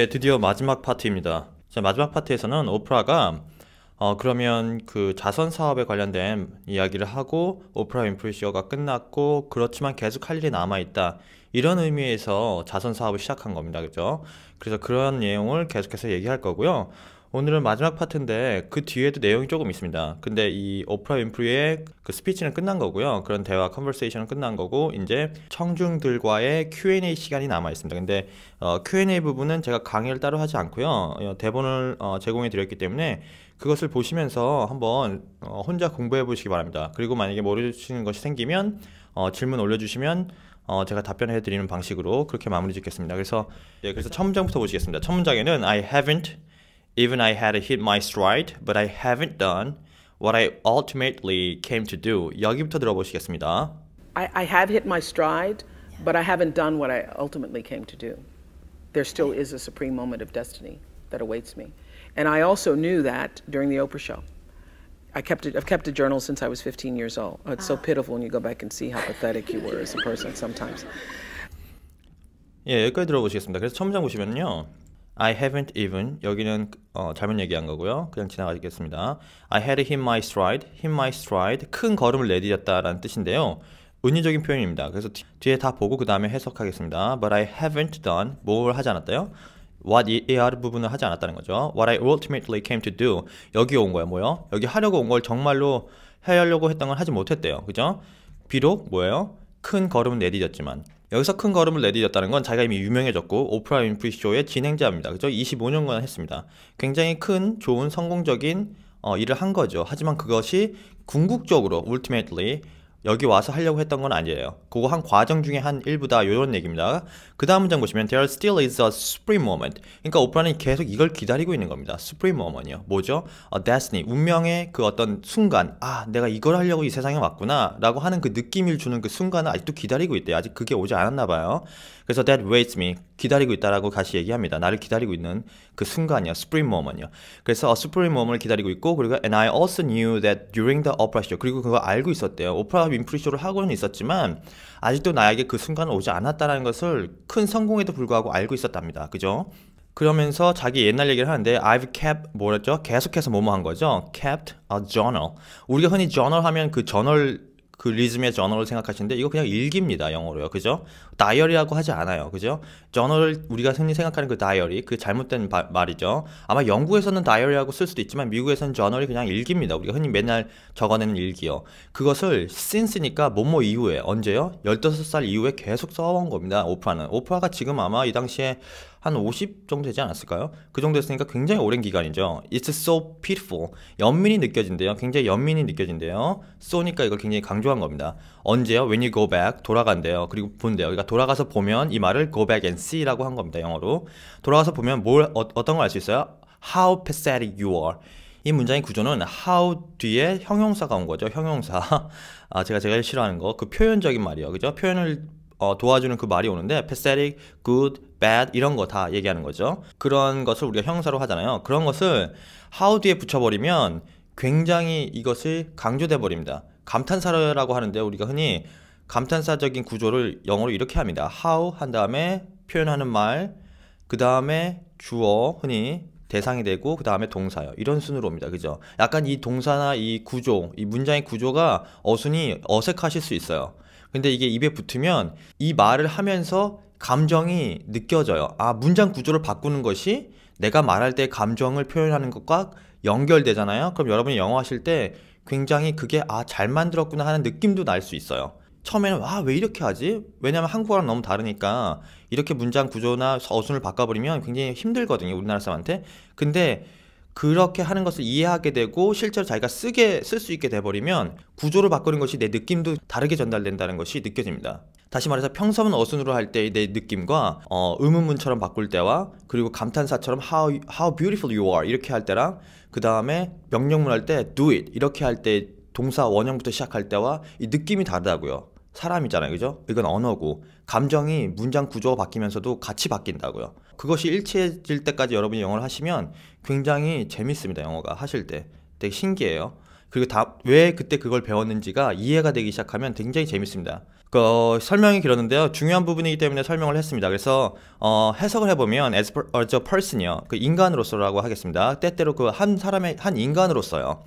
예, 드디어 마지막 파트입니다. 자, 마지막 파트에서는 오프라가 어, 그러면 그 자선 사업에 관련된 이야기를 하고 오프라 윈프리 쇼가 끝났고 그렇지만 계속 할 일이 남아 있다. 이런 의미에서 자선 사업을 시작한 겁니다. 그죠? 그래서 그런 내용을 계속해서 얘기할 거고요. 오늘은 마지막 파트인데 그 뒤에도 내용이 조금 있습니다. 근데 이 오프라 윈프리의 그 스피치는 끝난 거고요. 그런 대화 컨버세이션은 끝난 거고 이제 청중들과의 Q&A 시간이 남아 있습니다. 근데 어, Q&A 부분은 제가 강의를 따로 하지 않고요. 어, 대본을 어, 제공해 드렸기 때문에 그것을 보시면서 한번 어, 혼자 공부해 보시기 바랍니다. 그리고 만약에 모르시는 것이 생기면 어, 질문 올려주시면 어, 제가 답변해 드리는 방식으로 그렇게 마무리 짓겠습니다. 그래서 예, 그래서 첨문장부터 보시겠습니다. 첨문장에는 I haven't even I had hit my stride, but I haven't done what I ultimately came to do. 여기부터 들어보시겠습니다. I, I have hit my stride, but I haven't done what I ultimately came to do. There still is a supreme moment of destiny that awaits me. And I also knew that during the Oprah show. I kept it, I've kept a journal since I was 15 years old. Oh, it's so ah. pitiful when you go back and see how pathetic you were as a person sometimes. 예, 여기까지 들어보시겠습니다. 그래서 장 보시면요. I haven't even 여기는 어, 잘못 얘기한 거고요. 그냥 지나가겠습니다. I had him my stride, him my stride 큰 걸음을 내디뎠다라는 뜻인데요. 은유적인 표현입니다. 그래서 뒤, 뒤에 다 보고 그 다음에 해석하겠습니다. But I haven't done 뭘 하지 않았다요? what er 부분을 하지 않았다는 거죠. What I ultimately came to do 여기 온 거야 뭐요? 여기 하려고 온 걸 정말로 해 하려고 했던 걸 하지 못했대요. 그죠? 비록 뭐예요? 큰걸음을 내디뎠지만 여기서 큰 걸음을 내디뎠다는 건 자기가 이미 유명해졌고 오프라 윈프리쇼의 진행자입니다. 그죠? 25년간 했습니다. 굉장히 큰 좋은 성공적인 어, 일을 한 거죠. 하지만 그것이 궁극적으로 ultimately 여기 와서 하려고 했던 건 아니에요. 그거 한 과정 중에 한 일부다 요런 얘기입니다. 그 다음 문장 보시면 There still is a supreme moment. 그러니까 오프라는 계속 이걸 기다리고 있는 겁니다. supreme moment이요. 뭐죠? A destiny, 운명의 그 어떤 순간 아 내가 이걸 하려고 이 세상에 왔구나 라고 하는 그 느낌을 주는 그 순간을 아직도 기다리고 있대요. 아직 그게 오지 않았나 봐요. 그래서 that waits me 기다리고 있다라고 다시 얘기합니다. 나를 기다리고 있는 그 순간이야. spring moment이야. 그래서 a spring moment을 기다리고 있고 그리고 and I also knew that during the opera show 그리고 그거 알고 있었대요. 오프라 윈프리 쇼를 하고는 있었지만 아직도 나에게 그 순간은 오지 않았다는 것을 큰 성공에도 불구하고 알고 있었답니다. 그죠? 그러면서 자기 옛날 얘기를 하는데 I've kept 뭐랬죠? 계속해서 뭐뭐 한 거죠. kept a journal. 우리가 흔히 journal 하면 그 저널 그 리즘의 저널을 생각하시는데 이거 그냥 일기입니다 영어로요 그죠 다이어리라고 하지 않아요 그죠 저널을 우리가 흔히 생각하는 그 다이어리 그 잘못된 바, 말이죠 아마 영국에서는 다이어리라고 쓸 수도 있지만 미국에서는 저널이 그냥 일기입니다 우리가 흔히 맨날 적어내는 일기요 그것을 since니까 뭐뭐 이후에 언제요 15살 이후에 계속 써온 겁니다 오프라는 오프라가 지금 아마 이 당시에 한50 정도 되지 않았을까요? 그 정도 였으니까 굉장히 오랜 기간이죠. It's so pitiful. 연민이 느껴진대요. 굉장히 연민이 느껴진대요. so니까 이걸 굉장히 강조한 겁니다. 언제요? When you go back. 돌아간대요. 그리고 본대요. 그러니까 돌아가서 보면 이 말을 go back and see라고 한 겁니다. 영어로. 돌아가서 보면 뭘 어, 떤걸 알 수 있어요? How pathetic you are. 이 문장의 구조는 how 뒤에 형용사가 온 거죠. 형용사. 아, 제가 제일 싫어하는 거. 그 표현적인 말이에요. 그죠? 표현을 어, 도와주는 그 말이 오는데 pathetic, good, bad 이런 거 다 얘기하는 거죠. 그런 것을 우리가 형사로 하잖아요. 그런 것을 how 뒤에 붙여버리면 굉장히 이것을 강조돼 버립니다. 감탄사라고 하는데 우리가 흔히 감탄사적인 구조를 영어로 이렇게 합니다. how 한 다음에 표현하는 말, 그 다음에 주어 흔히 대상이 되고 그 다음에 동사요. 이런 순으로 옵니다. 그죠? 약간 이 동사나 이 구조, 이 문장의 구조가 어순이 어색하실 수 있어요. 근데 이게 입에 붙으면 이 말을 하면서 감정이 느껴져요. 아, 문장 구조를 바꾸는 것이 내가 말할 때 감정을 표현하는 것과 연결되잖아요. 그럼 여러분이 영어 하실 때 굉장히 그게 아, 잘 만들었구나 하는 느낌도 날 수 있어요. 처음에는 아, 왜 이렇게 하지? 왜냐면 한국어랑 너무 다르니까 이렇게 문장 구조나 어순을 바꿔버리면 굉장히 힘들거든요. 우리나라 사람한테. 근데 그렇게 하는 것을 이해하게 되고 실제로 자기가 쓰게 쓸 수 있게 돼버리면 구조를 바꾸는 것이 내 느낌도 다르게 전달된다는 것이 느껴집니다. 다시 말해서 평서문 어순으로 할때의내 느낌과 어, 의문문처럼 바꿀 때와 그리고 감탄사처럼 how, how beautiful you are 이렇게 할 때랑 그 다음에 명령문 할 때 do it 이렇게 할 때 동사 원형부터 시작할 때와 이 느낌이 다르다고요. 사람이잖아요. 그죠? 이건 언어고 감정이 문장 구조가 바뀌면서도 같이 바뀐다고요. 그것이 일치해질 때까지 여러분이 영어를 하시면 굉장히 재밌습니다. 영어가 하실 때 되게 신기해요. 그리고 다왜 그때 그걸 배웠는지가 이해가 되기 시작하면 굉장히 재밌습니다. 그 설명이 길었는데요. 중요한 부분이기 때문에 설명을 했습니다. 그래서 어, 해석을 해보면 as, per, as 어, a person이요. 그 인간으로서라고 하겠습니다. 때때로 그 한 사람의 한 인간으로서요.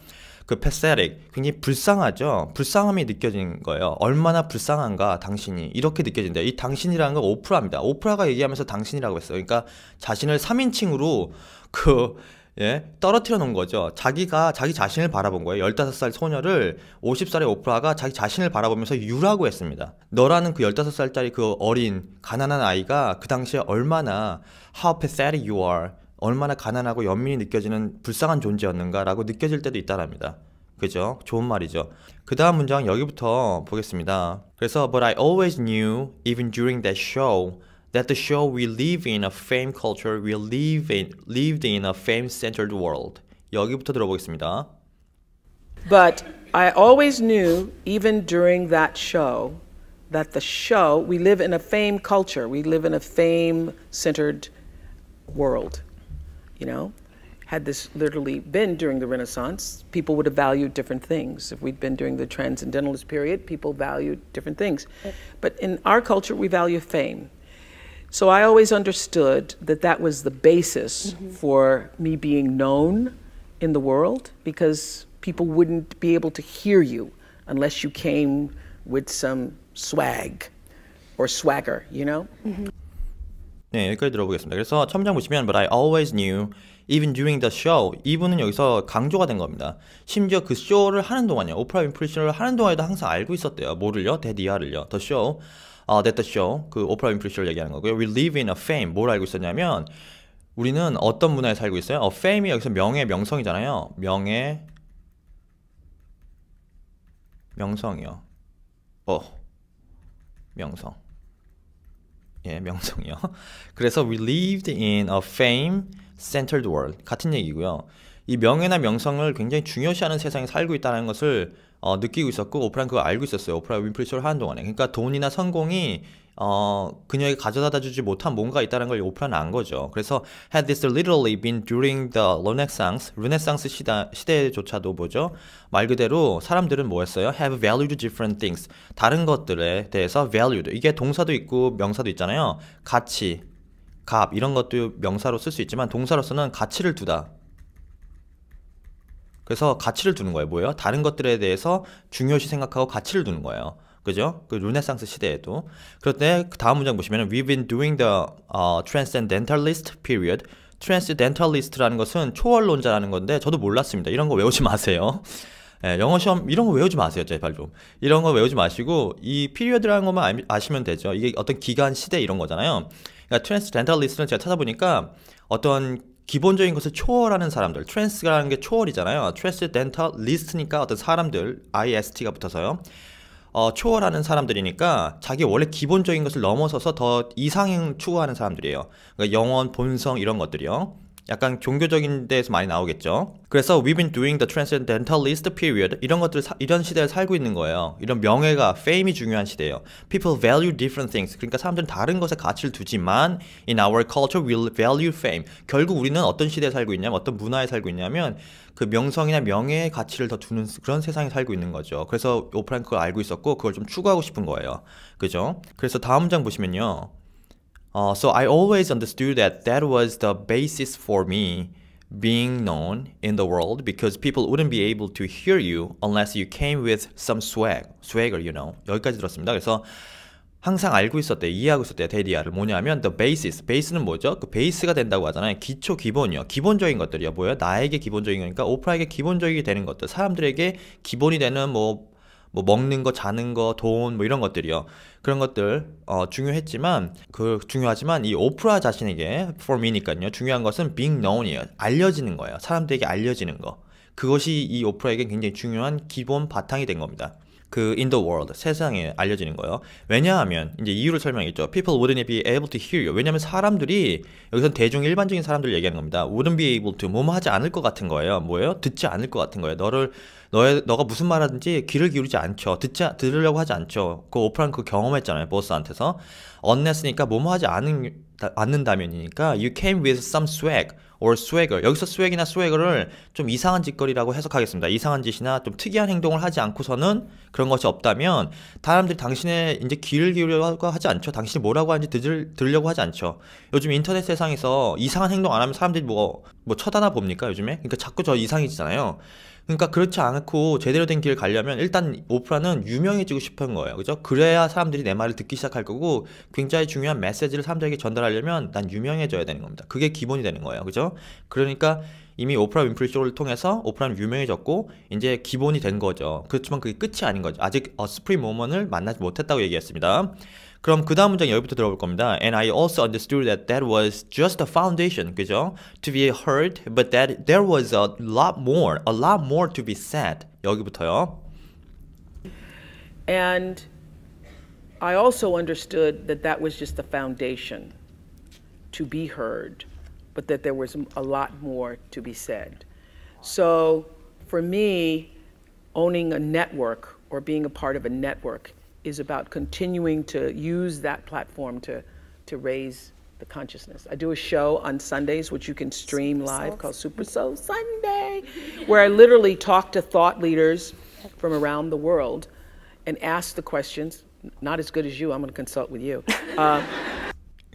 그 패세릭 굉장히 불쌍하죠. 불쌍함이 느껴진 거예요. 얼마나 불쌍한가 당신이 이렇게 느껴진다. 이 당신이라는 건 오프라입니다. 오프라가 얘기하면서 당신이라고 했어요. 그러니까 자신을 3인칭으로 그 예, 떨어뜨려 놓은 거죠. 자기가 자기 자신을 바라본 거예요. 15살 소녀를 50살의 오프라가 자기 자신을 바라보면서 유라고 했습니다. 너라는 그 15살짜리 그 어린 가난한 아이가 그 당시에 얼마나 how pathetic you are 얼마나 가난하고 연민이 느껴지는 불쌍한 존재였는가라고 느껴질 때도 있다랍니다. 그죠? 좋은 말이죠. 그 다음 문장 여기부터 보겠습니다. 그래서 But I always knew, even during that show, that the show we live in a fame culture, we live in, lived in a fame-centered world. 여기부터 들어보겠습니다. But I always knew, even during that show, that the show we live in a fame culture, we live in a fame-centered world. you know? Had this literally been during the Renaissance, people would have valued different things. If we'd been during the transcendentalist period, people valued different things. But in our culture, we value fame. So I always understood that that was the basis mm -hmm. for me being known in the world because people wouldn't be able to hear you unless you came with some swag or swagger, you know? Mm -hmm. 네, 여기까지 들어보겠습니다. 그래서 첨장 보시면 But I always knew even during the show 이분은 여기서 강조가 된 겁니다. 심지어 그 쇼를 하는 동안요. 오프라 윈프리 쇼를 하는 동안에도 항상 알고 있었대요. 뭐를요? 데디아를요. The show. 아, uh, t h 그 오프라 윈프리 쇼를 얘기하는 거고요. We live in a fame. 뭘 알고 있었냐면 우리는 어떤 문화에 살고 있어요? 어, fame이 여기서 명예, 명성이잖아요. 명예, 명성이요. 어, 명성. 예, 명성이요. 그래서 we lived in a fame-centered world 같은 얘기고요. 이 명예나 명성을 굉장히 중요시하는 세상에 살고 있다는 것을 어, 느끼고 있었고 오프라는 그거 알고 있었어요. 오프라 윈프리 쇼를 하는 동안에. 그러니까 돈이나 성공이 어, 그녀에게 가져다 주지 못한 뭔가 있다는 걸 오프라는 안 거죠. 그래서 had this literally been during the Renaissance, 르네상스 시대, 조차도 뭐죠? 말 그대로 사람들은 뭐였어요? have valued different things. 다른 것들에 대해서 valued. 이게 동사도 있고 명사도 있잖아요. 가치, 값 이런 것도 명사로 쓸 수 있지만 동사로서는 가치를 두다. 그래서 가치를 두는 거예요. 뭐예요? 다른 것들에 대해서 중요시 생각하고 가치를 두는 거예요. 그죠? 그 르네상스 시대에도. 그런데 그 다음 문장 보시면 We've been doing the uh, transcendentalist period. transcendentalist라는 것은 초월론자라는 건데 저도 몰랐습니다. 이런 거 외우지 마세요. 예, 영어 시험 이런 거 외우지 마세요, 제발 좀. 이런 거 외우지 마시고 이 period라는 것만 아시면 되죠. 이게 어떤 기간, 시대 이런 거잖아요. 그러니까 transcendentalist는 제가 찾아보니까 어떤 기본적인 것을 초월하는 사람들, 트랜스라는 게 초월이잖아요. 트랜스덴탈 리스트니까 어떤 사람들, IST가 붙어서요. 어, 초월하는 사람들이니까 자기 원래 기본적인 것을 넘어서서 더 이상을 추구하는 사람들이에요. 그러니까 영원, 본성 이런 것들이요. 약간 종교적인 데에서 많이 나오겠죠. 그래서 we've been doing the transcendentalist period 이런 것들 사, 이런 시대를 살고 있는 거예요. 이런 명예가 fame이 중요한 시대예요. People value different things. 그러니까 사람들은 다른 것에 가치를 두지만 in our culture we l l value fame. 결국 우리는 어떤 시대에 살고 있냐면 어떤 문화에 살고 있냐면 그 명성이나 명예의 가치를 더 두는 그런 세상에 살고 있는 거죠. 그래서 오프라인 그걸 알고 있었고 그걸 좀 추구하고 싶은 거예요. 그죠? 그래서 다음 장 보시면요. Uh, so I always understood that that was the basis for me being known in the world because people wouldn't be able to hear you unless you came with some swag, swagger, you know. 여기까지 들었습니다. 그래서 항상 알고 있었대, 이해하고 있었대, 데리아를 뭐냐면 the basis, 베이스는 뭐죠? 그 베이스가 된다고 하잖아요. 기초 기본이요. 기본적인 것들이요. 뭐예요? 나에게 기본적인 거니까 오프라에게 기본적이 되는 것들, 사람들에게 기본이 되는 뭐뭐 먹는 거, 자는 거, 돈 뭐 이런 것들이요. 그런 것들 어, 중요했지만 그 중요하지만 이 오프라 자신에게 for me니까요. 중요한 것은 being known이에요. 알려지는 거예요. 사람들에게 알려지는 거. 그것이 이 오프라에게 굉장히 중요한 기본 바탕이 된 겁니다. 그 in the world 세상에 알려지는 거예요. 왜냐하면 이제 이유를 설명했죠. People wouldn't be able to hear you. 왜냐하면 사람들이 여기선 대중 일반적인 사람들 얘기하는 겁니다. wouldn't be able to 뭐뭐 하지 않을 것 같은 거예요. 뭐예요? 듣지 않을 것 같은 거예요. 너를 너의, 너가 무슨 말 하든지 귀를 기울이지 않죠. 듣지, 들으려고 하지 않죠. 그 오프라인 그 경험했잖아요. 버스한테서. 언냈으니까 뭐뭐 하지 않은, 않는다면이니까 you came with some swag or swagger. 여기서 swag이나 swagger를 좀 이상한 짓거리라고 해석하겠습니다. 이상한 짓이나 좀 특이한 행동을 하지 않고서는 그런 것이 없다면 사람들이 당신의 이제 귀를 기울이려고 하지 않죠. 당신이 뭐라고 하는지 들 들으려고 하지 않죠. 요즘 인터넷 세상에서 이상한 행동 안 하면 사람들이 뭐, 뭐 쳐다나 봅니까? 요즘에? 그러니까 자꾸 저 이상해지잖아요. 그러니까 그렇지 않고 제대로 된 길을 가려면 일단 오프라는 유명해지고 싶은 거예요. 그죠? 그래야 사람들이 내 말을 듣기 시작할 거고 굉장히 중요한 메시지를 사람들에게 전달하려면 난 유명해져야 되는 겁니다. 그게 기본이 되는 거예요. 그죠? 그러니까 이미 오프라 윈프리 쇼를 통해서 오프라는 유명해졌고 이제 기본이 된 거죠. 그렇지만 그게 끝이 아닌 거죠. 아직 어, 스프링 모먼을 만나지 못했다고 얘기했습니다. 그럼 그 다음 문장 여기부터 들어볼 겁니다. And I also understood that that was just a foundation, 그죠? To be heard, but that there was a lot more, a lot more to be said. 여기부터요. And I also understood that that was just the foundation to be heard, but that there was a lot more to be said. So for me, owning a network or being a part of a network is about continuing to use that platform to, to raise the consciousness. I do a show on Sundays, which you can stream Super live, Soul. called Super Soul Sunday, where I literally talk to thought leaders from around the world and ask the questions. Not as good as you, I'm going to consult with you. Uh,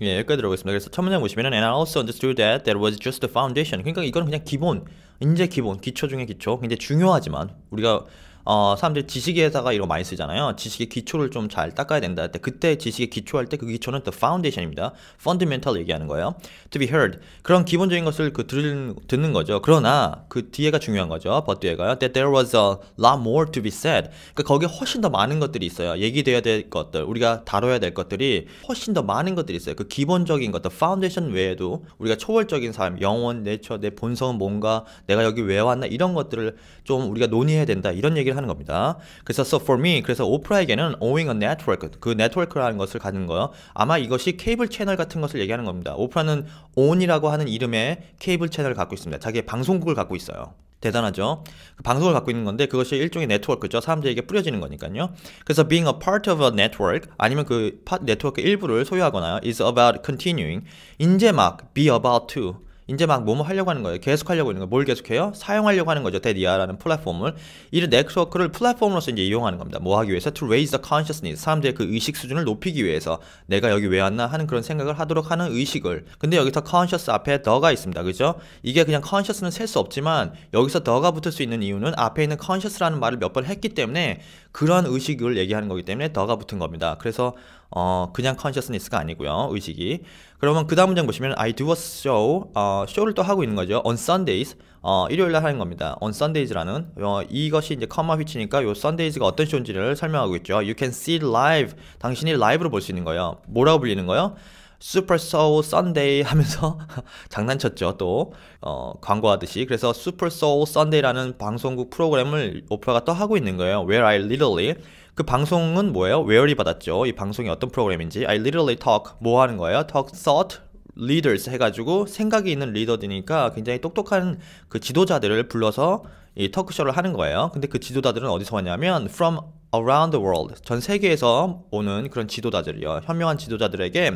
예, 여기까지 들어보겠습니다. 그래서 첫문장 보시면은 and I also understood that there was just the foundation. 그러니까 이건 그냥 기본, 이제 기본, 기초 중에 기초. 굉장히 중요하지만 우리가 어, 사람들이 지식의 회사가 이런 거 많이 쓰잖아요. 지식의 기초를 좀 잘 닦아야 된다 할 때, 그때 지식의 기초할 때 그 기초는 the foundation입니다. fundamental 얘기하는 거예요. to be heard. 그런 기본적인 것을 그 들은, 듣는 거죠. 그러나 그 뒤에가 중요한 거죠. but 뒤에가요. that there was a lot more to be said. 그러니까 거기에 훨씬 더 많은 것들이 있어요. 얘기돼야 될 것들, 우리가 다뤄야 될 것들이 훨씬 더 많은 것들이 있어요. 그 기본적인 것, the foundation 외에도 우리가 초월적인 삶, 영원 내처, 내 본성은 뭔가, 내가 여기 왜 왔나 이런 것들을 좀 우리가 논의해야 된다. 이런 얘기를 하는 겁니다. 그래서 so for me 그래서 오프라에게는 owning a network 그 네트워크라는 것을 가진 거요. 아마 이것이 케이블 채널 같은 것을 얘기하는 겁니다. 오프라는 on이라고 하는 이름의 케이블 채널을 갖고 있습니다. 자기의 방송국을 갖고 있어요. 대단하죠. 그 방송을 갖고 있는 건데 그것이 일종의 네트워크죠. 사람들에게 뿌려지는 거니까요. 그래서 being a part of a network 아니면 그 파, 네트워크 일부를 소유하거나 is about continuing 이제 막 be about to 이제 막 뭐뭐 하려고 하는 거예요. 계속 하려고 하는 거예요. 뭘 계속해요? 사용하려고 하는 거죠. 데디아라는 플랫폼을. 이런 네트워크를 플랫폼으로서 이제 이용하는 겁니다. 뭐 하기 위해서? To raise the consciousness. 사람들의 그 의식 수준을 높이기 위해서 내가 여기 왜 왔나 하는 그런 생각을 하도록 하는 의식을. 근데 여기서 conscious 앞에 더가 있습니다. 그죠? 이게 그냥 conscious는 셀 수 없지만 여기서 더가 붙을 수 있는 이유는 앞에 있는 conscious라는 말을 몇 번 했기 때문에 그런 의식을 얘기하는 거기 때문에 더가 붙은 겁니다. 그래서 어, 그냥 컨셔 n s 스가 아니고요. 의식이. 그러면 그 다음 문장 보시면 I do a show. 어, s 를또 하고 있는 거죠. On Sundays. 어, 일요일 날 하는 겁니다. On Sundays라는 어, 이것이 이제 comma which니까 요 Sundays가 어떤 쇼인지를 설명하고 있죠. You can see live. 당신이 라이브로 볼 수 있는 거예요. 뭐라고 불리는 거예요? Super Soul Sunday 하면서 장난쳤죠 또 어, 광고하듯이 그래서 Super Soul Sunday라는 방송국 프로그램을 오프라가 또 하고 있는 거예요 Where I literally 그 방송은 뭐예요? 웨어리 받았죠. 이 방송이 어떤 프로그램인지 I literally talk 뭐 하는 거예요? talk thought leaders 해가지고 생각이 있는 리더들이니까 굉장히 똑똑한 그 지도자들을 불러서 이 터크쇼를 하는 거예요. 근데 그 지도자들은 어디서 왔냐면 from around the world 전 세계에서 오는 그런 지도자들이요. 현명한 지도자들에게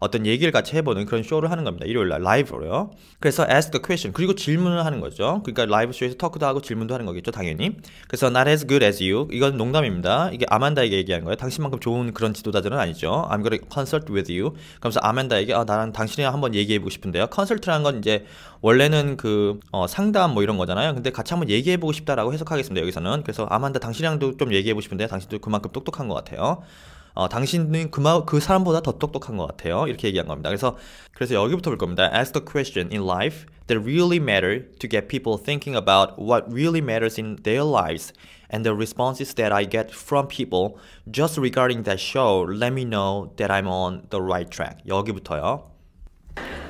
어떤 얘기를 같이 해보는 그런 쇼를 하는 겁니다. 일요일 날 라이브로요. 그래서 ask the question 그리고 질문을 하는 거죠. 그러니까 라이브 쇼에서 토크도 하고 질문도 하는 거겠죠, 당연히. 그래서 not as good as you 이건 농담입니다. 이게 아만다에게 얘기한 거예요. 당신만큼 좋은 그런 지도자들은 아니죠. I'm gonna consult with you. 그러면서 아만다에게 아, 나랑 당신이랑 한번 얘기해보고 싶은데요. 컨설트라는 건 이제 원래는 그 어, 상담 뭐 이런 거잖아요. 근데 같이 한번 얘기해보고 싶다라고 해석하겠습니다. 여기서는 그래서 아만다 당신이랑도 좀 얘기해보고 싶은데 당신도 그만큼 똑똑한 것 같아요. 어, 당신은 그 사람보다 더 똑똑한 것 같아요. 이렇게 얘기한 겁니다. 그래서 그래서 여기부터 볼 겁니다. Ask the question in life that really matter to get people thinking about what really matters in their lives. And the responses that I get from people just regarding that show let me know that I'm on the right track. 여기부터요.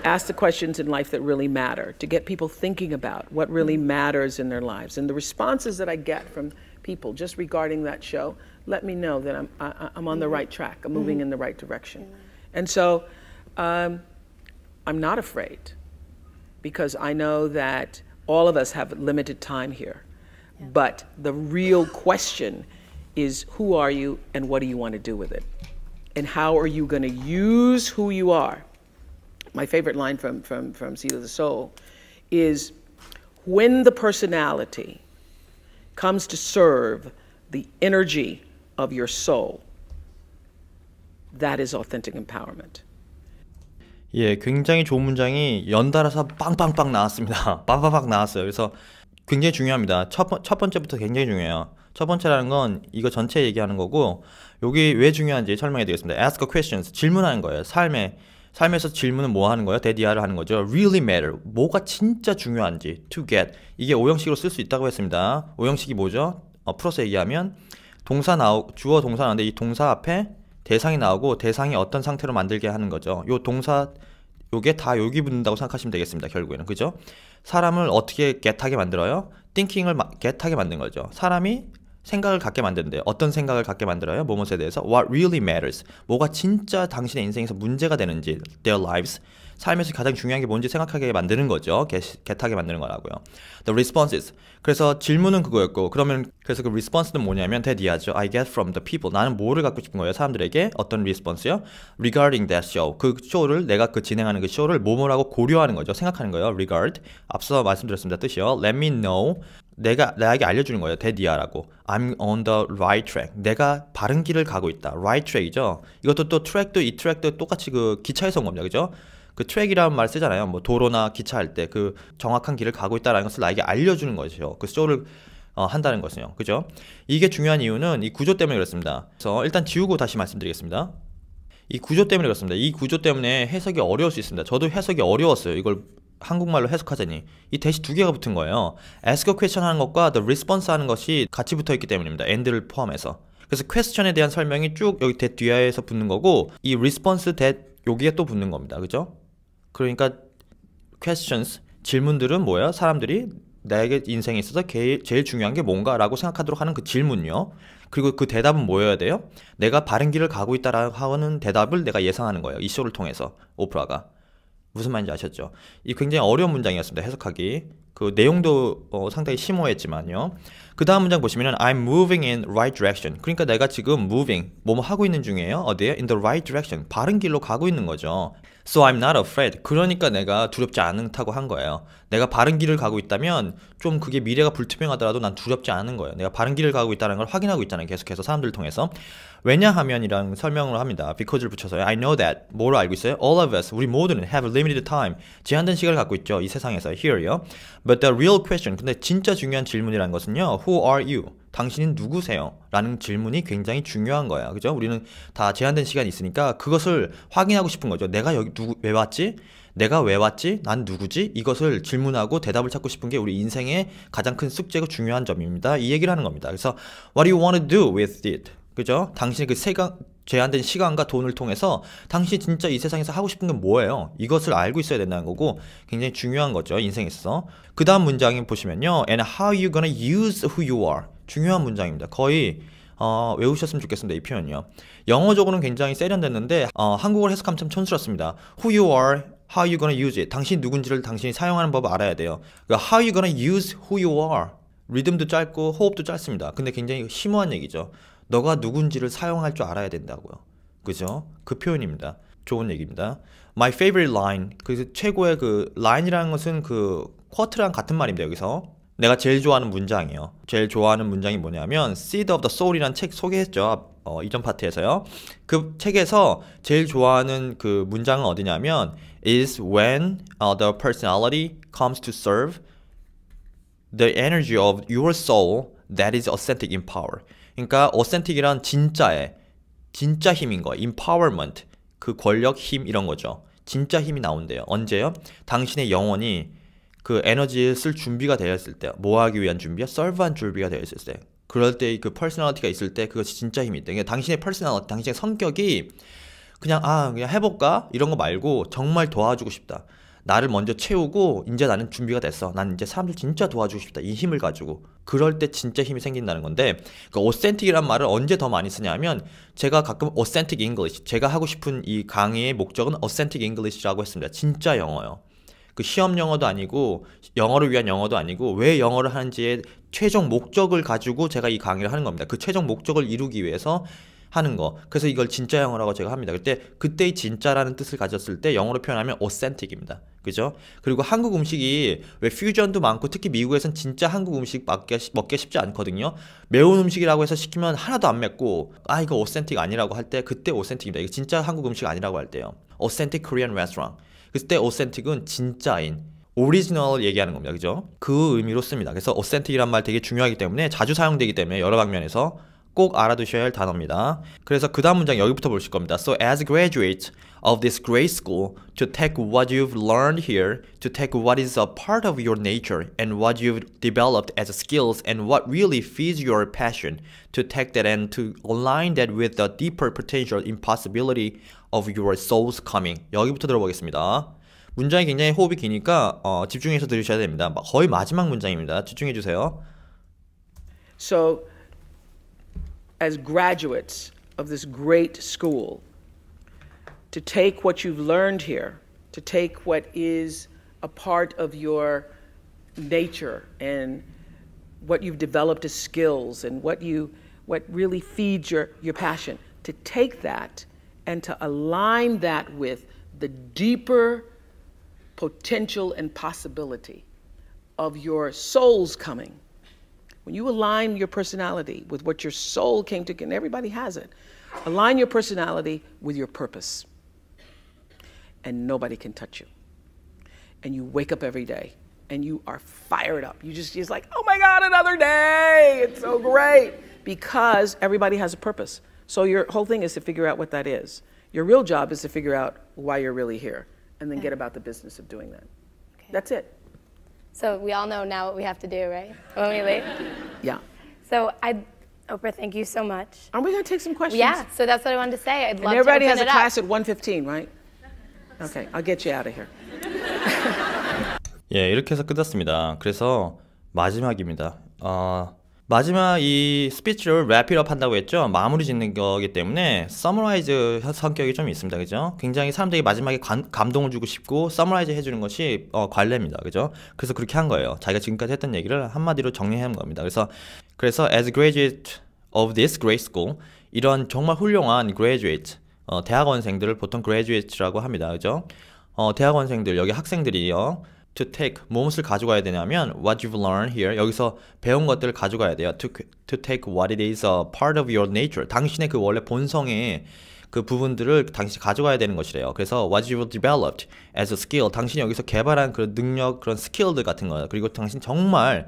ask the questions in life that really matter, to get people thinking about what really matters in their lives. And the responses that I get from people just regarding that show let me know that I'm, I, am i am on the mm-hmm. right track, I'm moving mm-hmm. in the right direction. And so um, I'm not afraid because I know that all of us have limited time here. Yeah. But the real question is who are you and what do you want to do with it? And how are you going to use who you are? My favorite line from, from, from Seal of the Soul is when the personality comes to serve the energy of your soul. That is authentic empowerment. 예, 굉장히 좋은 문장이 연달아서 빵빵빵 나왔습니다. 빵빵빵 나왔어요. 그래서 굉장히 중요합니다. 첫, 첫 번째부터 굉장히 중요해요. 첫 번째라는 건 이거 전체 얘기하는 거고 여기 왜 중요한지 설명해 드리겠습니다. Ask questions 질문하는 거예요. 삶에 삶에서 질문은 뭐 하는 거예요? 데디아를 하는 거죠. Really matter 뭐가 진짜 중요한지 to get 이게 오형식으로 쓸 수 있다고 했습니다. 오형식이 뭐죠? 어, 풀어서 얘기하면 동사 나오 주어 동사 나오는데 이 동사 앞에 대상이 나오고 대상이 어떤 상태로 만들게 하는 거죠. 요 동사 요게 다 여기 붙는다고 생각하시면 되겠습니다. 결국에는 그죠? 사람을 어떻게 get하게 만들어요? thinking을 get하게 만든 거죠. 사람이 생각을 갖게 만드는데 어떤 생각을 갖게 만들어요? 뭐뭐에 대해서 what really matters 뭐가 진짜 당신의 인생에서 문제가 되는지 their lives 삶에서 가장 중요한 게 뭔지 생각하게 만드는 거죠. g get하게 만드는 거라고요. The responses 그래서 질문은 그거였고 그러면 그래서 그리스 s 스는 뭐냐면 대디하죠. I get from the people. 나는 뭐를 갖고 싶은 거예요? 사람들에게 어떤 r e s p 요 Regarding that show. 그 쇼를 내가 그 진행하는 그 쇼를 뭐뭐라고 고려하는 거죠. 생각하는 거예요. Regard. 앞서 말씀드렸습니다. 뜻이요. Let me know. 내가 나에게 알려주는 거예요. 대디아라고. I'm on the right track. 내가 바른 길을 가고 있다. Right track이죠. 이것도 또 트랙도 이 트랙도 똑같이 그 기차에서 온 겁니다. 그죠? 그 트랙이라는 말 쓰잖아요. 뭐 도로나 기차 할 때 그 정확한 길을 가고 있다라는 것을 나에게 알려주는 것이죠. 그 쇼를 어, 한다는 것은요. 그죠? 이게 중요한 이유는 이 구조 때문에 그렇습니다. 그래서 일단 지우고 다시 말씀드리겠습니다. 이 구조 때문에 그렇습니다. 이 구조 때문에 해석이 어려울 수 있습니다. 저도 해석이 어려웠어요. 이걸 한국말로 해석하자니 이 대시 두 개가 붙은 거예요. ask a question 하는 것과 the response 하는 것이 같이 붙어 있기 때문입니다. and를 포함해서. 그래서 question에 대한 설명이 쭉 여기 that 뒤에서 붙는 거고 이 response that 여기에 또 붙는 겁니다. 그죠? 그러니까 questions 질문들은 뭐예요? 사람들이 내게 인생에 있어서 제일, 제일 중요한 게 뭔가라고 생각하도록 하는 그 질문요. 그리고 그 대답은 뭐여야 돼요? 내가 바른 길을 가고 있다라고 하는 대답을 내가 예상하는 거예요. 이 쇼를 통해서 오프라가 무슨 말인지 아셨죠? 이 굉장히 어려운 문장이었습니다. 해석하기. 그 내용도 어, 상당히 심오했지만요. 그 다음 문장 보시면은 I'm moving in right direction. 그러니까 내가 지금 moving 뭐뭐 하고 있는 중이에요. 어디에? In the right direction. 바른 길로 가고 있는 거죠. So I'm not afraid. 그러니까 내가 두렵지 않다고 한 거예요. 내가 바른 길을 가고 있다면 좀 그게 미래가 불투명하더라도 난 두렵지 않은 거예요. 내가 바른 길을 가고 있다는 걸 확인하고 있다는 계속해서 사람들을 통해서 왜냐하면이라는 설명을 합니다. because를 붙여서요. I know that 뭐로 알고 있어요? All of us 우리 모두는 have limited time 제한된 시간을 갖고 있죠. 이 세상에서 here요. But the real question 근데 진짜 중요한 질문이라는 것은요. Who are you? 당신은 누구세요? 라는 질문이 굉장히 중요한 거야. 그죠? 우리는 다 제한된 시간이 있으니까 그것을 확인하고 싶은 거죠. 내가 여기 누구, 왜 왔지? 내가 왜 왔지? 난 누구지? 이것을 질문하고 대답을 찾고 싶은 게 우리 인생의 가장 큰 숙제고 중요한 점입니다. 이 얘기를 하는 겁니다. 그래서 What do you want to do with it? 그죠? 당신의 그 세가, 제한된 시간과 돈을 통해서 당신이 진짜 이 세상에서 하고 싶은 게 뭐예요? 이것을 알고 있어야 된다는 거고 굉장히 중요한 거죠. 인생에 서그 다음 문장에 보시면요. And how you gonna use who you are. 중요한 문장입니다. 거의 어, 외우셨으면 좋겠습니다. 이 표현이요. 영어적으로는 굉장히 세련됐는데 어, 한국어로 해석하면 참 촌스럽습니다. Who you are, how you gonna use it. 당신 누군지를 당신이 사용하는 법을 알아야 돼요. 그러니까 how you gonna use who you are. 리듬도 짧고 호흡도 짧습니다. 근데 굉장히 심오한 얘기죠. 너가 누군지를 사용할 줄 알아야 된다고요. 그죠? 그 표현입니다. 좋은 얘기입니다. My favorite line. 그래서 최고의 그 line이라는 것은 그 쿼트랑 같은 말입니다. 여기서 내가 제일 좋아하는 문장이요. 제일 좋아하는 문장이 뭐냐면 Seed of the Soul이라는 책 소개했죠. 어, 이전 파트에서요. 그 책에서 제일 좋아하는 그 문장은 어디냐면 is when uh, the personality comes to serve the energy of your soul that is authentic in power. 그러니까 authentic이란 진짜의 진짜 힘인 거, empowerment 그 권력 힘 이런 거죠. 진짜 힘이 나온대요. 언제요? 당신의 영혼이 그 에너지를 쓸 준비가 되어 있을 때, 뭐하기 위한 준비야, 썰브한 준비가 되어 있을 때, 그럴 때그퍼스널티가 있을 때 그것이 진짜 힘이 있대. 러 그러니까 당신의 퍼스널티 당신의 성격이 그냥 아 그냥 해볼까 이런 거 말고 정말 도와주고 싶다. 나를 먼저 채우고 이제 나는 준비가 됐어. 난 이제 사람들 진짜 도와주고 싶다. 이 힘을 가지고 그럴 때 진짜 힘이 생긴다는 건데 그 어센틱이란 말을 언제 더 많이 쓰냐면 제가 가끔 어센틱 잉글리시 제가 하고 싶은 이 강의의 목적은 어센틱 잉글리시라고 했습니다. 진짜 영어요. 그 시험 영어도 아니고 영어를 위한 영어도 아니고 왜 영어를 하는지의 최종 목적을 가지고 제가 이 강의를 하는 겁니다. 그 최종 목적을 이루기 위해서 하는 거. 그래서 이걸 진짜 영어라고 제가 합니다. 그때 그때의 진짜라는 뜻을 가졌을 때 영어로 표현하면 authentic입니다. 그죠? 그리고 한국 음식이 왜 퓨전도 많고 특히 미국에선 진짜 한국 음식 먹기, 먹기 쉽지 않거든요. 매운 음식이라고 해서 시키면 하나도 안 맵고 아 이거 authentic 아니라고 할 때 그때 authentic입니다. 이거 진짜 한국 음식 아니라고 할 때요. authentic Korean restaurant. 그때 authentic은 진짜인 오리지널 얘기하는 겁니다. 그죠? 그 의미로 씁니다. 그래서 authentic이란 말 되게 중요하기 때문에 자주 사용되기 때문에 여러 방면에서 꼭 알아두셔야 할 단어입니다. 그래서 그 다음 문장 여기부터 보실 겁니다. So as graduates of this great school, to take what you've learned here, to take what is a part of your nature and what you've developed as skills and what really feeds your passion, to take that and to align that with the deeper potential impossibility of your souls coming. 여기부터 들어보겠습니다. 문장이 굉장히 호흡이 기니까 어, 집중해서 들으셔야 됩니다. 거의 마지막 문장입니다. 집중해 주세요. So as graduates of this great school to take what you've learned here, to take what is a part of your nature and what you've developed as skills and what you what really feeds your your passion to take that and to align that with the deeper potential and possibility of your soul's coming. When you align your personality with what your soul came to, and everybody has it, align your personality with your purpose. And nobody can touch you. And you wake up every day and you are fired up. You just, just like, oh my God, another day. It's so great. Because everybody has a purpose. So your whole thing is to figure out what that is. Your real job is to figure out why you're really here and then okay. get about the business of doing that. Okay. That's it. So we all know now what we have to do, right? When we leave? Yeah. So I Oprah, thank you so much. Aren't we going to take some questions? Yeah, so that's what I wanted to say. I'd and everybody to has a class at 1:15, right? Okay, I'll get you out of here. 예, 이렇게 해서 끝났습니다. 그래서 마지막입니다. 어, 마지막 이 스피치를 랩필업 한다고 했죠. 마무리 짓는 거기 때문에 서머라이즈 성격이 좀 있습니다. 그죠? 굉장히 사람들이 마지막에 관, 감동을 주고 싶고 서머라이즈 해주는 것이 어, 관례입니다. 그죠? 그래서 그렇게 한 거예요. 자기가 지금까지 했던 얘기를 한마디로 정리한 겁니다. 그래서 그래서 as graduate of this great school 이런 정말 훌륭한 graduate 어, 대학원생들을 보통 graduate라고 합니다. 그죠? 어, 대학원생들 여기 학생들이요. to take 무엇을 가져가야 되냐면 what you've learned here 여기서 배운 것들을 가져가야 돼요. to to take what it is a part of your nature 당신의 그 원래 본성의 그 부분들을 당신이 가져가야 되는 것이래요. 그래서 what you've developed as a skill 당신이 여기서 개발한 그런 능력 그런 스킬들 같은 거예 그리고 당신 정말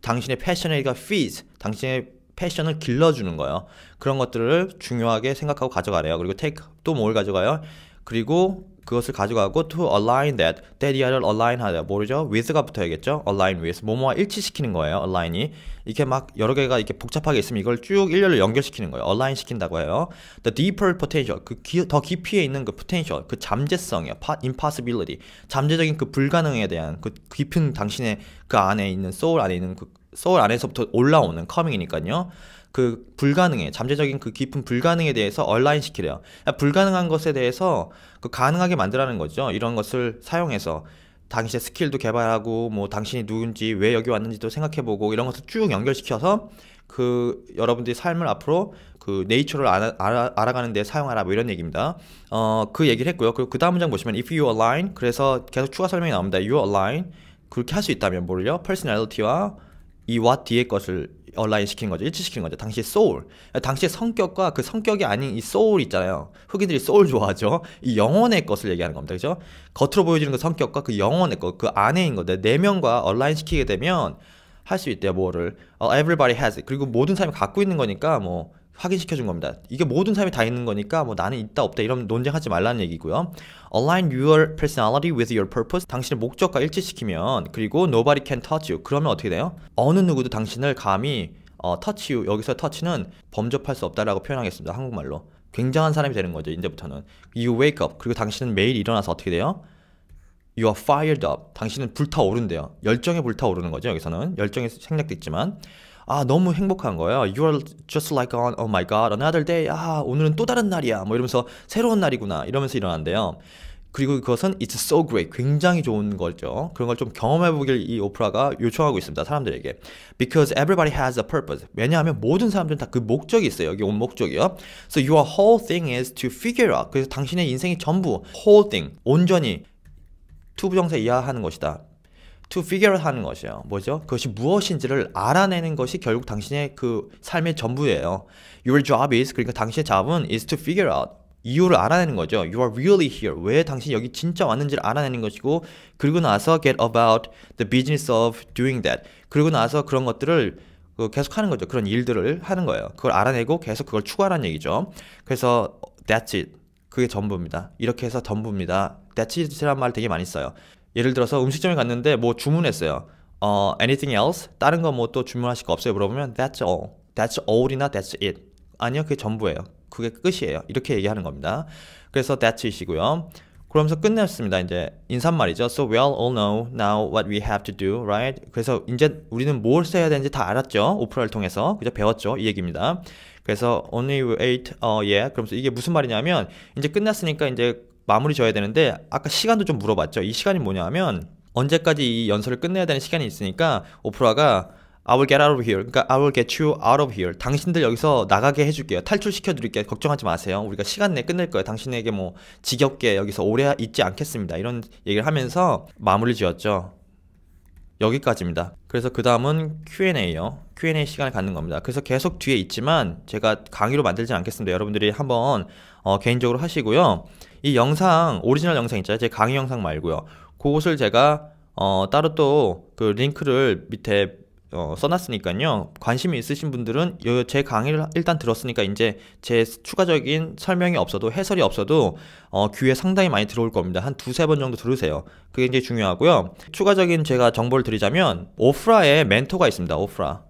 당신의 패션에 그러 f e e s 당신의 패션을 길러주는 거예요. 그런 것들을 중요하게 생각하고 가져가래요. 그리고 take 또 뭘 가져가요? 그리고 그것을 가져가고 to align that that이야를 align하다 모르죠? with가 붙어야겠죠? align with 뭐뭐와 일치시키는 거예요 align이 이렇게 막 여러 개가 이렇게 복잡하게 있으면 이걸 쭉 일렬로 연결시키는 거예요 align 시킨다고 해요 the deeper potential 그 더 깊이에 있는 그 potential 그 잠재성이요 impossibility 잠재적인 그 불가능에 대한 그 깊은 당신의 그 안에 있는 소울 안에 있는 그 소울 안에서부터 올라오는 커밍이니까요 그 불가능해 잠재적인 그 깊은 불가능에 대해서 얼라인 시키래요. 그러니까 불가능한 것에 대해서 그 가능하게 만들라는 거죠. 이런 것을 사용해서 당신의 스킬도 개발하고 뭐 당신이 누군지 왜 여기 왔는지도 생각해보고 이런 것을 쭉 연결시켜서 그 여러분들이 삶을 앞으로 그 네이처를 알아, 알아, 알아가는 데 사용하라 뭐 이런 얘기입니다. 어 그 얘기를 했고요. 그리고 그 다음 문장 보시면 if you align 그래서 계속 추가 설명이 나옵니다. you align 그렇게 할 수 있다면 뭐를요 personality와 이와 뒤에 것을 얼라인 시킨 거죠. 일치시킨 거죠. 당시의 소울. 당시의 성격과 그 성격이 아닌 이 소울 있잖아요. 흑인들이 소울 좋아하죠. 이 영혼의 것을 얘기하는 겁니다. 그죠? 겉으로 보여지는 그 성격과 그 영혼의 것, 그안에 있는 것, 들 내면과 얼라인 시키게 되면 할 수 있대요, 뭐를. Uh, everybody has it. 그리고 모든 사람이 갖고 있는 거니까 뭐 확인시켜 준 겁니다. 이게 모든 사람이 다 있는 거니까 뭐 나는 있다 없다 이런 논쟁하지 말라는 얘기고요. Align your personality with your purpose. 당신의 목적과 일치시키면 그리고 nobody can touch you. 그러면 어떻게 돼요? 어느 누구도 당신을 감히 어, touch you 여기서 touch는 범접할 수 없다라고 표현하겠습니다. 한국말로. 굉장한 사람이 되는 거죠. 이제부터는. You wake up. 그리고 당신은 매일 일어나서 어떻게 돼요? You are fired up. 당신은 불타오른대요. 열정에 불타오르는 거죠. 여기서는 열정이 생략됐지만 아 너무 행복한 거예요. You're just like on oh my god another day. 아 오늘은 또 다른 날이야. 뭐 이러면서 새로운 날이구나 이러면서 일어난대요. 그리고 그것은 it's so great 굉장히 좋은 거죠. 그런 걸 좀 경험해 보길 이 오프라가 요청하고 있습니다. 사람들에게. Because everybody has a purpose. 왜냐하면 모든 사람들은 다 그 목적이 있어요. 여기 온 목적이요. So your whole thing is to figure out. 그래서 당신의 인생이 전부 whole thing 온전히 투부정사 이하하는 것이다. to figure 하는 것이에요. 뭐죠? 그것이 무엇인지를 알아내는 것이 결국 당신의 그 삶의 전부예요. Your job is 그러니까 당신의 잡은 is to figure out 이유를 알아내는 거죠. You are really here. 왜 당신 여기 진짜 왔는지를 알아내는 것이고 그리고 나서 get about the business of doing that. 그리고 나서 그런 것들을 그 계속 하는 거죠. 그런 일들을 하는 거예요. 그걸 알아내고 계속 그걸 추구하라는 얘기죠. 그래서 that's it. 그게 전부입니다. 이렇게 해서 전부입니다. That's it이란 말 되게 많이 써요. 예를 들어서 음식점에 갔는데 뭐 주문했어요. 어, anything else? 다른 거 뭐 또 주문하실 거 없어요? 물어보면 that's all. that's all이나 that's it. 아니요, 그게 전부예요. 그게 끝이에요. 이렇게 얘기하는 겁니다. 그래서 that's it이고요. 그러면서 끝냈습니다. 이제 인사말이죠. So we all know now what we have to do, right? 그래서 이제 우리는 뭘 써야 되는지 다 알았죠. 오프라를 통해서. 그죠? 배웠죠. 이 얘기입니다. 그래서 only wait, 어, uh, 예. Yeah. 그러면서 이게 무슨 말이냐면 이제 끝났으니까 이제 마무리 져야 되는데 아까 시간도 좀 물어봤죠. 이 시간이 뭐냐 하면 언제까지 이 연설을 끝내야 되는 시간이 있으니까 오프라가 I will get out of here. 그러니까 I will get you out of here. 당신들 여기서 나가게 해줄게요. 탈출시켜드릴게요. 걱정하지 마세요. 우리가 시간 내에 끝낼 거예요. 당신에게 뭐 지겹게 여기서 오래 있지 않겠습니다. 이런 얘기를 하면서 마무리 지었죠. 여기까지입니다. 그래서 그 다음은 Q&A요. Q&A 시간을 갖는 겁니다. 그래서 계속 뒤에 있지만 제가 강의로 만들지 않겠습니다. 여러분들이 한번 어, 개인적으로 하시고요. 이 영상 오리지널 영상 있잖아요. 제 강의 영상 말고요. 그것을 제가 어, 따로 또 그 링크를 밑에 어, 써놨으니까요. 관심이 있으신 분들은 제 강의를 일단 들었으니까 이제 제 추가적인 설명이 없어도 해설이 없어도 어, 귀에 상당히 많이 들어올 겁니다. 한 두세 번 정도 들으세요. 그게 굉장히 중요하고요. 추가적인 제가 정보를 드리자면 오프라의 멘토가 있습니다. 오프라.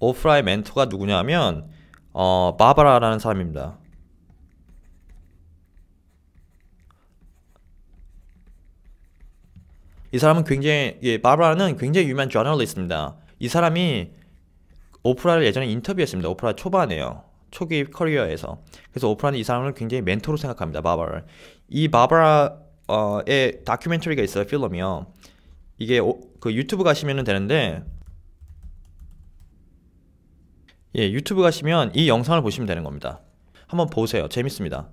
오프라의 멘토가 누구냐면 하 어, 바바라라는 사람입니다. 이 사람은 굉장히 예, 바브라는 굉장히 유명한 저널리스트입니다. 이 사람이 오프라를 예전에 인터뷰했습니다. 오프라 초반에요. 초기 커리어에서. 그래서 오프라는 이 사람을 굉장히 멘토로 생각합니다. 바바라를. 이 바바라의 다큐멘터리가 있어요. 필름이요. 이게 오, 그 유튜브 가시면 되는데 예, 유튜브 가시면 이 영상을 보시면 되는 겁니다. 한번 보세요. 재밌습니다.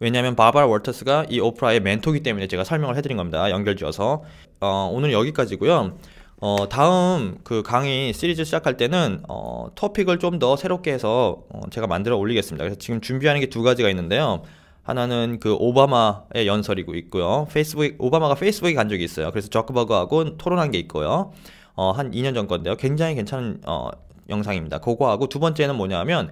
왜냐하면 바바라 월터스가 이 오프라의 멘토기 때문에 제가 설명을 해드린 겁니다. 연결지어서 어, 오늘 여기까지고요. 어, 다음 그 강의 시리즈 시작할 때는 어, 토픽을 좀 더 새롭게 해서 어, 제가 만들어 올리겠습니다. 그래서 지금 준비하는 게 두 가지가 있는데요. 하나는 그 오바마의 연설이고 있고요. 페이스북 오바마가 페이스북에 간 적이 있어요. 그래서 저크버그하고 토론한 게 있고요. 어, 한 2년 전 건데요. 굉장히 괜찮은 어, 영상입니다. 그거하고 두 번째는 뭐냐면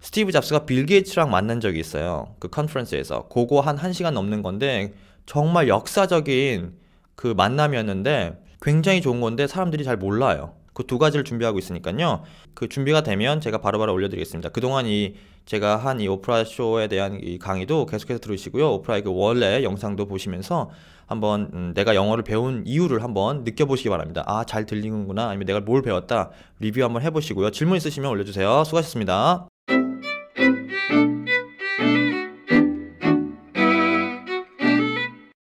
스티브 잡스가 빌 게이츠랑 만난 적이 있어요. 그 컨퍼런스에서. 그거 한 1시간 넘는 건데 정말 역사적인 그 만남이었는데 굉장히 좋은 건데 사람들이 잘 몰라요. 그 두 가지를 준비하고 있으니까요. 그 준비가 되면 제가 바로바로 바로 올려드리겠습니다. 그동안 이 제가 한 이 오프라 쇼에 대한 이 강의도 계속해서 들으시고요. 오프라의 그 원래 영상도 보시면서 한번 음, 내가 영어를 배운 이유를 한번 느껴보시기 바랍니다. 아, 잘 들리는구나. 아니면 내가 뭘 배웠다. 리뷰 한번 해보시고요. 질문 있으시면 올려주세요. 수고하셨습니다.